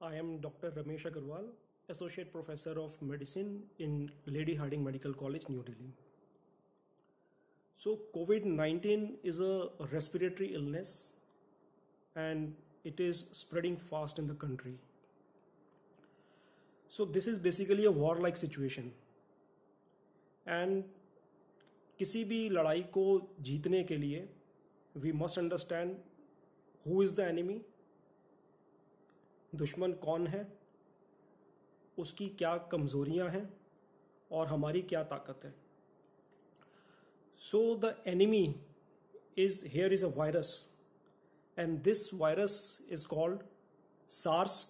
I am Dr. Ramesh Agarwal, Associate Professor of Medicine in Lady Harding Medical College, New Delhi. So, COVID 19 is a respiratory illness and it is spreading fast in the country. So, this is basically a warlike situation. And किसी भी लड़ाई को जीतने के लिए we must understand who is the enemy दुश्मन कौन है उसकी क्या कमजोरियां हैं और हमारी क्या ताकत है so the enemy is here is a virus and this virus is called SARS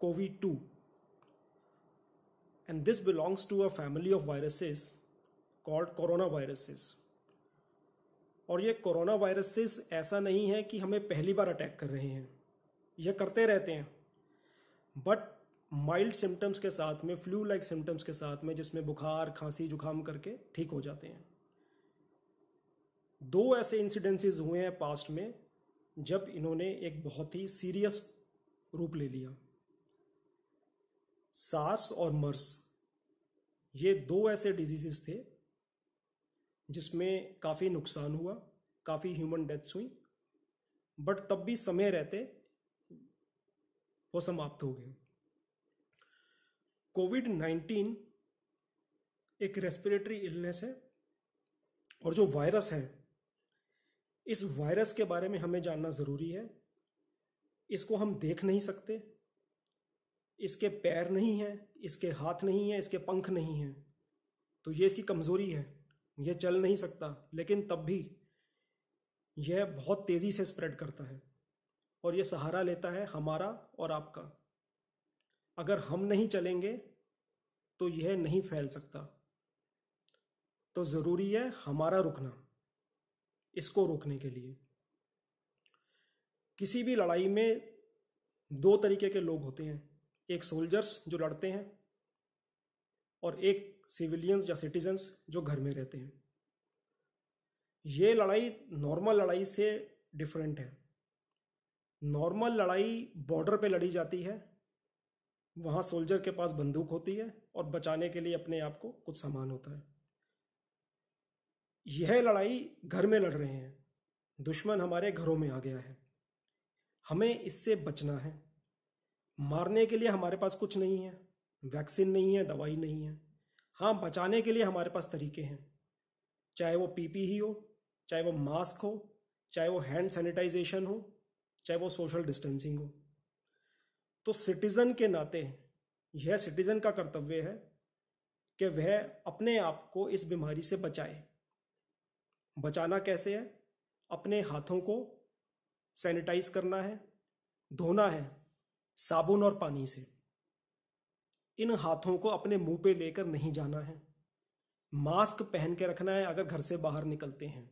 CoV two and this belongs to a family of viruses called corona viruses और ये कोरोना वायरसेस ऐसा नहीं है कि हमें पहली बार अटैक कर रहे हैं यह करते रहते हैं बट माइल्ड सिम्टम्स के साथ में फ्लू लाइक सिम्टम्स के साथ में जिसमें बुखार खांसी जुकाम करके ठीक हो जाते हैं दो ऐसे इंसिडेंसेस हुए हैं पास्ट में जब इन्होंने एक बहुत ही सीरियस रूप ले लिया सार्स और मर्स ये दो ऐसे डिजीजेस थे जिसमें काफ़ी नुकसान हुआ काफ़ी ह्यूमन डेथ्स हुई बट तब भी समय रहते वो समाप्त हो गए कोविड नाइन्टीन एक रेस्पिरेटरी इलनेस है और जो वायरस है इस वायरस के बारे में हमें जानना ज़रूरी है इसको हम देख नहीं सकते इसके पैर नहीं हैं इसके हाथ नहीं हैं इसके पंख नहीं हैं तो ये इसकी कमज़ोरी है ये चल नहीं सकता लेकिन तब भी यह बहुत तेज़ी से स्प्रेड करता है और ये सहारा लेता है हमारा और आपका अगर हम नहीं चलेंगे तो यह नहीं फैल सकता तो ज़रूरी है हमारा रुकना इसको रोकने के लिए किसी भी लड़ाई में दो तरीके के लोग होते हैं एक सोल्जर्स जो लड़ते हैं और एक सिविलियंस या सिटीजन्स जो घर में रहते हैं ये लड़ाई नॉर्मल लड़ाई से डिफरेंट है नॉर्मल लड़ाई बॉर्डर पे लड़ी जाती है वहाँ सोल्जर के पास बंदूक होती है और बचाने के लिए अपने आप को कुछ सामान होता है यह लड़ाई घर में लड़ रहे हैं दुश्मन हमारे घरों में आ गया है हमें इससे बचना है मारने के लिए हमारे पास कुछ नहीं है वैक्सीन नहीं है दवाई नहीं है हाँ बचाने के लिए हमारे पास तरीके हैं चाहे वो पीपी ही हो चाहे वो मास्क हो चाहे वो हैंड सैनिटाइजेशन हो चाहे वो सोशल डिस्टेंसिंग हो तो सिटीज़न के नाते यह सिटीज़न का कर्तव्य है कि वह अपने आप को इस बीमारी से बचाए बचाना कैसे है अपने हाथों को सैनिटाइज करना है धोना है साबुन और पानी से इन हाथों को अपने मुंह पे लेकर नहीं जाना है मास्क पहन के रखना है अगर घर से बाहर निकलते हैं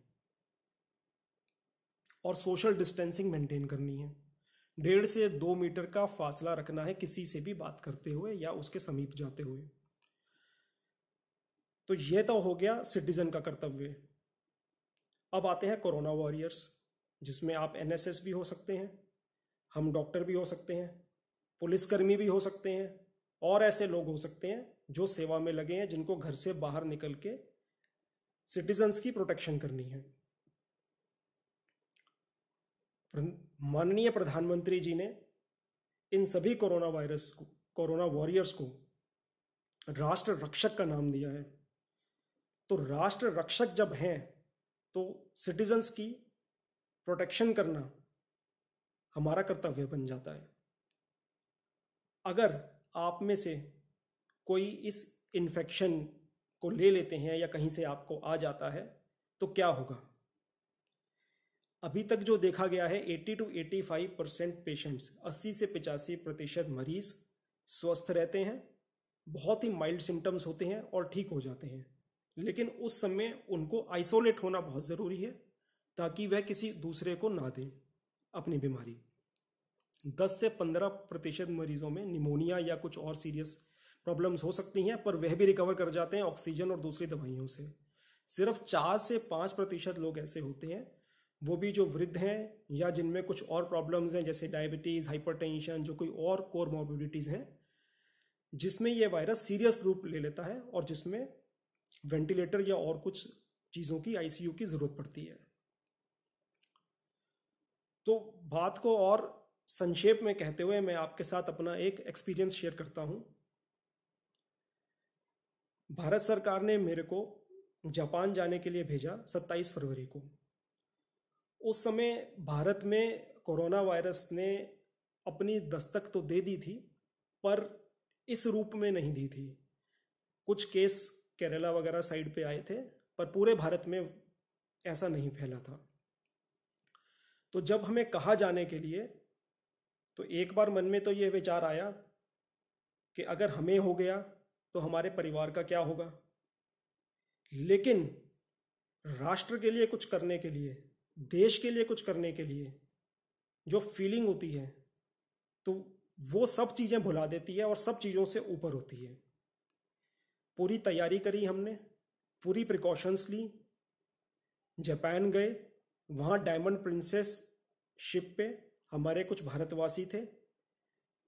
और सोशल डिस्टेंसिंग मेंटेन करनी है डेढ़ से दो मीटर का फासला रखना है किसी से भी बात करते हुए या उसके समीप जाते हुए तो यह तो हो गया सिटीजन का कर्तव्य अब आते हैं कोरोना वॉरियर्स जिसमें आप एनएसएस भी हो सकते हैं हम डॉक्टर भी हो सकते हैं पुलिसकर्मी भी हो सकते हैं और ऐसे लोग हो सकते हैं जो सेवा में लगे हैं जिनको घर से बाहर निकल के सिटीजन्स की प्रोटेक्शन करनी है माननीय प्रधानमंत्री जी ने इन सभी कोरोना वायरस को कोरोना वॉरियर्स को राष्ट्र रक्षक का नाम दिया है तो राष्ट्र रक्षक जब हैं तो सिटीजन्स की प्रोटेक्शन करना हमारा कर्तव्य बन जाता है अगर आप में से कोई इस इन्फेक्शन को ले लेते हैं या कहीं से आपको आ जाता है तो क्या होगा अभी तक जो देखा गया है 80 टू 85 परसेंट पेशेंट्स 80 से पिचासी प्रतिशत मरीज स्वस्थ रहते हैं बहुत ही माइल्ड सिम्टम्स होते हैं और ठीक हो जाते हैं लेकिन उस समय उनको आइसोलेट होना बहुत ज़रूरी है ताकि वह किसी दूसरे को ना दें अपनी बीमारी 10 से 15 प्रतिशत मरीजों में निमोनिया या कुछ और सीरियस प्रॉब्लम्स हो सकती हैं पर वह भी रिकवर कर जाते हैं ऑक्सीजन और दूसरी दवाइयों से सिर्फ चार से पाँच प्रतिशत लोग ऐसे होते हैं वो भी जो वृद्ध हैं या जिनमें कुछ और प्रॉब्लम्स हैं जैसे डायबिटीज़ हाइपरटेंशन जो कोई और कोर मोबिलिटीज हैं जिसमें ये वायरस सीरियस रूप ले लेता है और जिसमें वेंटिलेटर या और कुछ चीज़ों की आईसीयू की ज़रूरत पड़ती है तो बात को और संक्षेप में कहते हुए मैं आपके साथ अपना एक एक्सपीरियंस शेयर करता हूं भारत सरकार ने मेरे को जापान जाने के लिए भेजा 27 फरवरी को उस समय भारत में कोरोना वायरस ने अपनी दस्तक तो दे दी थी पर इस रूप में नहीं दी थी कुछ केस केरला वगैरह साइड पे आए थे पर पूरे भारत में ऐसा नहीं फैला था तो जब हमें कहा जाने के लिए तो एक बार मन में तो ये विचार आया कि अगर हमें हो गया तो हमारे परिवार का क्या होगा लेकिन राष्ट्र के लिए कुछ करने के लिए देश के लिए कुछ करने के लिए जो फीलिंग होती है तो वो सब चीज़ें भुला देती है और सब चीज़ों से ऊपर होती है पूरी तैयारी करी हमने पूरी प्रिकॉशंस ली जापान गए वहाँ डायमंड प्रिंसेस शिप पे हमारे कुछ भारतवासी थे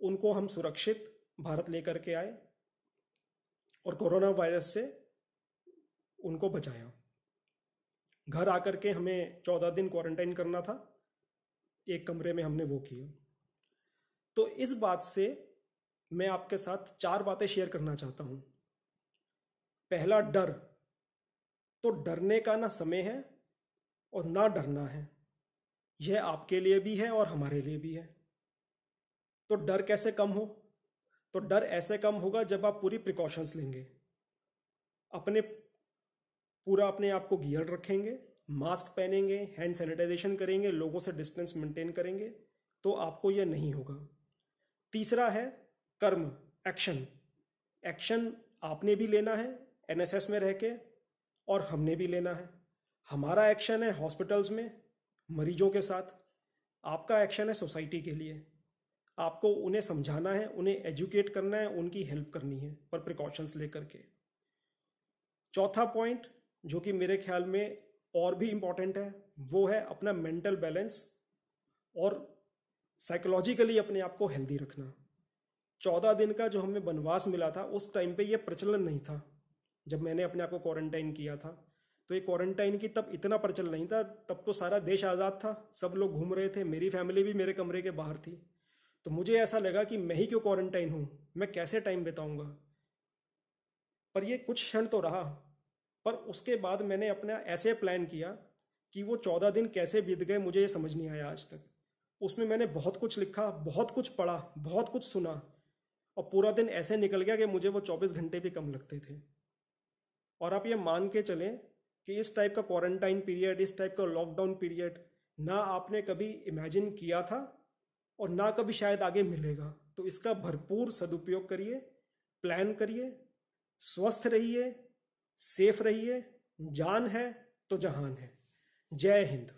उनको हम सुरक्षित भारत लेकर के आए और कोरोना वायरस से उनको बचाया घर आकर के हमें चौदह दिन क्वारंटाइन करना था एक कमरे में हमने वो किया तो इस बात से मैं आपके साथ चार बातें शेयर करना चाहता हूं पहला डर तो डरने का ना समय है और ना डरना है यह आपके लिए भी है और हमारे लिए भी है तो डर कैसे कम हो तो डर ऐसे कम होगा जब आप पूरी प्रिकॉशंस लेंगे अपने पूरा अपने आप को गियर रखेंगे मास्क पहनेंगे हैंड सैनिटाइजेशन करेंगे लोगों से डिस्टेंस मेंटेन करेंगे तो आपको यह नहीं होगा तीसरा है कर्म एक्शन एक्शन आपने भी लेना है एनएसएस में रह के और हमने भी लेना है हमारा एक्शन है हॉस्पिटल्स में मरीजों के साथ आपका एक्शन है सोसाइटी के लिए आपको उन्हें समझाना है उन्हें एजुकेट करना है उनकी हेल्प करनी है पर प्रिकॉशंस लेकर के चौथा पॉइंट जो कि मेरे ख्याल में और भी इम्पॉर्टेंट है वो है अपना मेंटल बैलेंस और साइकोलॉजिकली अपने आप को हेल्दी रखना चौदह दिन का जो हमें वनवास मिला था उस टाइम पे ये प्रचलन नहीं था जब मैंने अपने आप को क्वारंटाइन किया था तो ये क्वारंटाइन की तब इतना प्रचलन नहीं था तब तो सारा देश आज़ाद था सब लोग घूम रहे थे मेरी फैमिली भी मेरे कमरे के बाहर थी तो मुझे ऐसा लगा कि मैं ही क्यों क्वारंटाइन हूँ मैं कैसे टाइम बिताऊँगा पर ये कुछ क्षण तो रहा पर उसके बाद मैंने अपना ऐसे प्लान किया कि वो चौदह दिन कैसे बीत गए मुझे ये समझ नहीं आया आज तक उसमें मैंने बहुत कुछ लिखा बहुत कुछ पढ़ा बहुत कुछ सुना और पूरा दिन ऐसे निकल गया कि मुझे वो चौबीस घंटे भी कम लगते थे और आप ये मान के चलें कि इस टाइप का क्वारंटाइन पीरियड इस टाइप का लॉकडाउन पीरियड ना आपने कभी इमेजिन किया था और ना कभी शायद आगे मिलेगा तो इसका भरपूर सदुपयोग करिए प्लान करिए स्वस्थ रहिए सेफ रहिए जान है तो जहान है जय हिंद